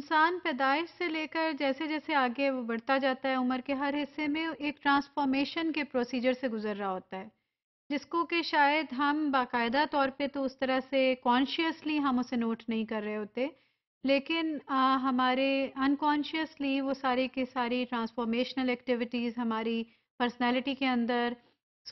इंसान पैदाइश से लेकर जैसे जैसे आगे वो बढ़ता जाता है उम्र के हर हिस्से में एक ट्रांसफॉर्मेशन के प्रोसीजर से गुजर रहा होता है जिसको कि शायद हम बाकायदा तौर पे तो उस तरह से कॉन्शियसली हम उसे नोट नहीं कर रहे होते लेकिन आ, हमारे अनकॉन्शियसली वो सारी के सारी ट्रांसफॉर्मेशनल एक्टिविटीज़ हमारी पर्सनैलिटी के अंदर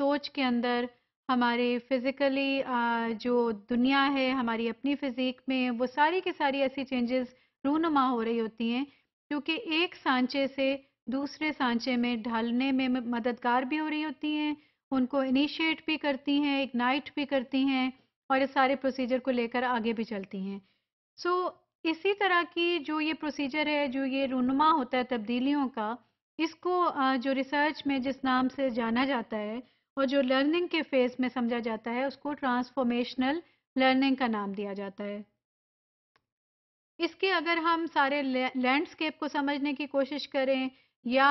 सोच के अंदर हमारे फिज़िकली जो दुनिया है हमारी अपनी फिज़ीक में वो सारी के सारी ऐसी चेंजेस रूनमा हो रही होती हैं क्योंकि एक सांचे से दूसरे सांचे में ढालने में मददगार भी हो रही होती हैं उनको इनिशिएट भी करती हैं इग्नाइट भी करती हैं और इस सारे प्रोसीजर को लेकर आगे भी चलती हैं सो so, इसी तरह की जो ये प्रोसीजर है जो ये रूनमा होता है तब्दीलियों का इसको जो रिसर्च में जिस नाम से जाना जाता है और जो लर्निंग के फेज में समझा जाता है उसको ट्रांसफॉर्मेशनल लर्निंग का नाम दिया जाता है इसके अगर हम सारे लैंडस्केप को समझने की कोशिश करें या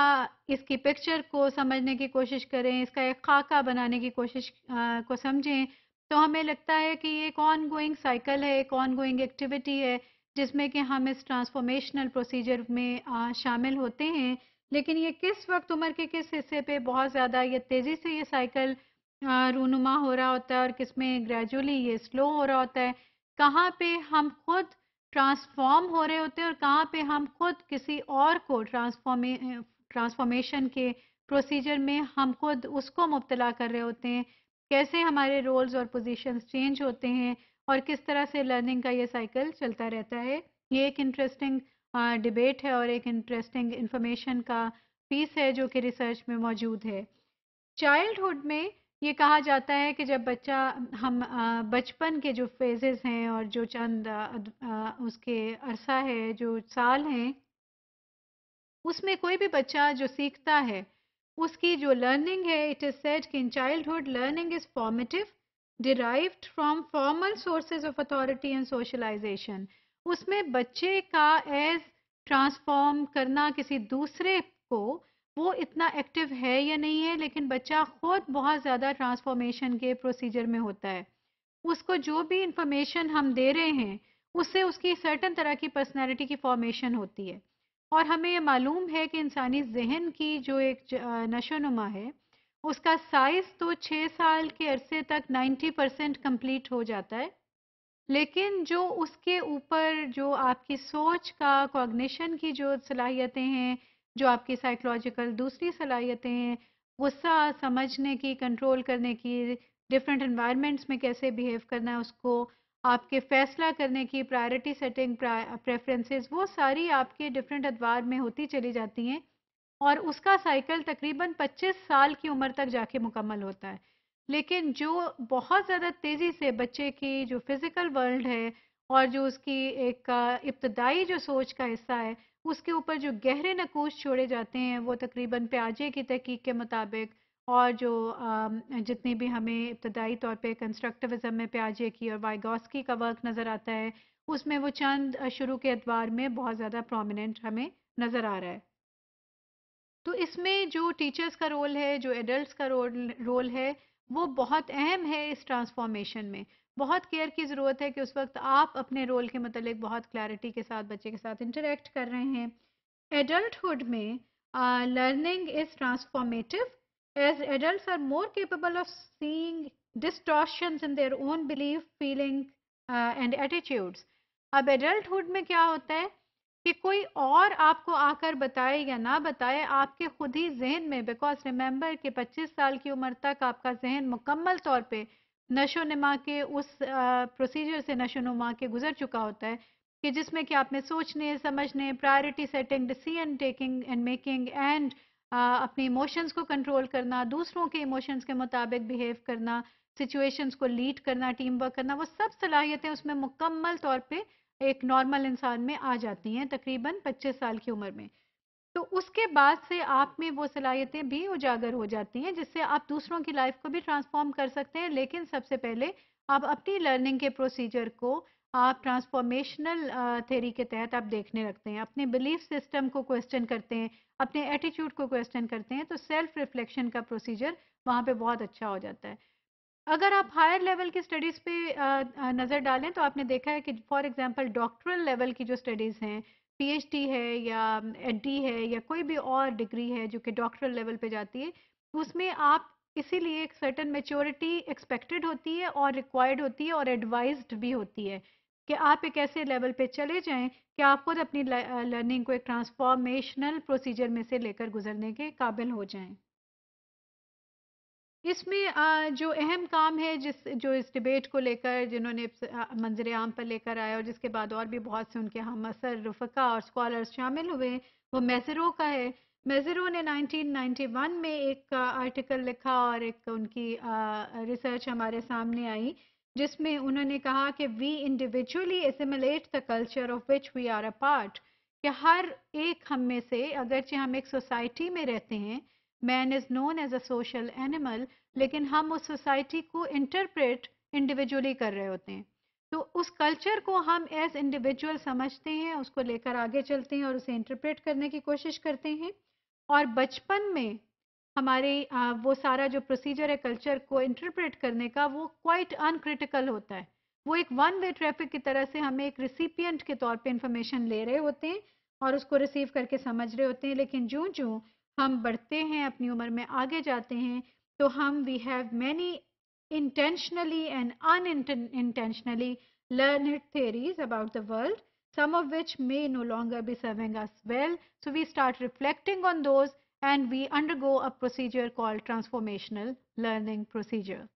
इसकी पिक्चर को समझने की कोशिश करें इसका एक खाका बनाने की कोशिश आ, को समझें तो हमें लगता है कि ये एक ऑन गोइंग साइकिल है एक ऑन गोइंग एक्टिविटी है जिसमें कि हम इस ट्रांसफॉर्मेशनल प्रोसीजर में आ, शामिल होते हैं लेकिन ये किस वक्त उम्र के किस हिस्से पे बहुत ज़्यादा ये तेज़ी से ये साइकिल रूनुमा हो रहा होता है और किस में ग्रेजुअली ये स्लो हो रहा होता है कहाँ पे हम खुद ट्रांसफॉर्म हो रहे होते हैं और कहाँ पे हम खुद किसी और को ट्रांसफॉर्मे ट्रांसफॉर्मेशन के प्रोसीजर में हम खुद उसको मुबतला कर रहे होते हैं कैसे हमारे रोल्स और पोजीशंस चेंज होते हैं और किस तरह से लर्निंग का ये साइकिल चलता रहता है ये एक इंटरेस्टिंग डिबेट है और एक इंटरेस्टिंग इंफॉर्मेशन का पीस है जो कि रिसर्च में मौजूद है चाइल्डहुड में ये कहा जाता है कि जब बच्चा हम बचपन के जो फेजेस हैं और जो चंद उसके अरसा है जो साल हैं उसमें कोई भी बच्चा जो सीखता है उसकी जो लर्निंग है इट इज सेड कि in childhood learning is formative derive from formal sources of authority and socialisation उसमें बच्चे का एज ट्रांसफॉर्म करना किसी दूसरे को वो इतना एक्टिव है या नहीं है लेकिन बच्चा खुद बहुत ज़्यादा ट्रांसफॉर्मेशन के प्रोसीजर में होता है उसको जो भी इंफॉर्मेशन हम दे रहे हैं उससे उसकी सर्टन तरह की पर्सनैलिटी की फॉर्मेशन होती है और हमें ये मालूम है कि इंसानी जहन की जो एक नशो नुमा है उसका साइज तो छः साल के अरसे तक नाइन्टी परसेंट कम्प्लीट हो जाता है लेकिन जो उसके ऊपर जो आपकी सोच का कॉग्निशन की जो सलाहियतें हैं जो आपकी साइकोलॉजिकल दूसरी सलाहियतें हैं गुस्सा समझने की कंट्रोल करने की डिफरेंट इन्वायरमेंट्स में कैसे बिहेव करना है उसको आपके फैसला करने की प्रायोरिटी सेटिंग प्रेफरेंसेस वो सारी आपके डिफरेंट अदवार में होती चली जाती हैं और उसका साइकिल तकरीबन 25 साल की उम्र तक जाके मुकम्मल होता है लेकिन जो बहुत ज़्यादा तेज़ी से बच्चे की जो फिज़िकल वर्ल्ड है और जो उसकी एक इब्तदाई जो सोच का हिस्सा है उसके ऊपर जो गहरे नकूश छोड़े जाते हैं वो तकरीबन प्याजे की तहकीक के मुताबिक और जो जितनी भी हमें इब्तदाई तौर पे कंस्ट्रक्टिविज्म में प्याजे की और वाइगॉस्की का वर्क नज़र आता है उसमें वो चंद शुरू के अतबार में बहुत ज़्यादा प्रोमिनेंट हमें नज़र आ रहा है तो इसमें जो टीचर्स का रोल है जो एडल्ट का रोल रोल है वो बहुत अहम है इस ट्रांसफॉर्मेशन में बहुत केयर की ज़रूरत है कि उस वक्त आप अपने रोल के मतलब बहुत क्लैरिटी के साथ बच्चे के साथ इंटरेक्ट कर रहे हैं एडल्टुड में learning is transformative as adult are more capable of seeing distortions in their own belief feeling and attitudes अब एडल्टुड में क्या होता है कि कोई और आपको आकर बताए या ना बताए आपके खुद ही जहन में बिकॉज रिमेंबर कि 25 साल की उम्र तक आपका जहन मुकम्मल तौर पे नशो नमा के उस प्रोसीजर से नशो नुमा के गुजर चुका होता है कि जिसमें कि आपने सोचने समझने priority setting decision taking and making and अपने इमोशंस को कंट्रोल करना दूसरों के इमोशंस के मुताबिक बिहेव करना सिचुएशंस को लीड करना टीम वर्क करना वो सब सलाहियतें उसमें मुकम्मल तौर पे एक नॉर्मल इंसान में आ जाती हैं तकरीबन 25 साल की उम्र में तो उसके बाद से आप में वो सलाहियतें भी उजागर हो जाती हैं जिससे आप दूसरों की लाइफ को भी ट्रांसफॉर्म कर सकते हैं लेकिन सबसे पहले आप अपनी लर्निंग के प्रोसीजर को आप ट्रांसफॉर्मेशनल थेरी के तहत आप देखने लगते हैं अपने बिलीफ सिस्टम को क्वेश्चन करते हैं अपने एटीट्यूड को क्वेश्चन करते हैं तो सेल्फ रिफ्लेक्शन का प्रोसीजर वहाँ पे बहुत अच्छा हो जाता है अगर आप हायर लेवल की स्टडीज़ पे नज़र डालें तो आपने देखा है कि फॉर एग्जांपल डॉक्टरल लेवल की जो स्टडीज़ हैं पीएचडी है या एडडी है या कोई भी और डिग्री है जो कि डॉक्टरल लेवल पे जाती है उसमें आप इसीलिए एक सर्टन मेच्योरिटी एक्सपेक्टेड होती है और रिक्वायर्ड होती है और एडवाइज्ड भी होती है कि आप एक ऐसे लेवल पे चले जाएं कि आप खुद अपनी लर्निंग को एक ट्रांसफॉर्मेशनल प्रोसीजर में से लेकर गुजरने के काबिल हो जाएं इसमें जो अहम काम है जिस जो इस डिबेट को लेकर जिन्होंने मंजर आम पर लेकर आया और जिसके बाद और भी बहुत से उनके हम असर रुफका और स्कॉलर्स शामिल हुए वो मेजरों का है मेजरों ने 1991 में एक आर्टिकल लिखा और एक उनकी रिसर्च हमारे सामने आई जिसमें उन्होंने कहा कि we individually assimilate the culture of which we are a part कि हर एक हम में से अगरचे हम एक सोसाइटी में रहते हैं man is known as a social animal लेकिन हम उस सोसाइटी को इंटरप्रेट इंडिविजुअली कर रहे होते हैं तो उस कल्चर को हम एज इंडिविजुअल समझते हैं उसको लेकर आगे चलते हैं और उसे इंटरप्रेट करने की कोशिश करते हैं और बचपन में हमारे वो सारा जो प्रोसीजर है कल्चर को इंटरप्रेट करने का वो क्वाइट अनक्रिटिकल होता है वो एक वन वे ट्रैफिक की तरह से हमें एक रिसिपियंट के तौर पे इंफॉर्मेशन ले रहे होते हैं और उसको रिसीव करके समझ रहे होते हैं लेकिन जो जो हम बढ़ते हैं अपनी उम्र में आगे जाते हैं तो हम we have many intentionally and unintentionally learned theories about the world some of which may no longer be serving us well so we start reflecting on those and we undergo a procedure called transformational learning procedure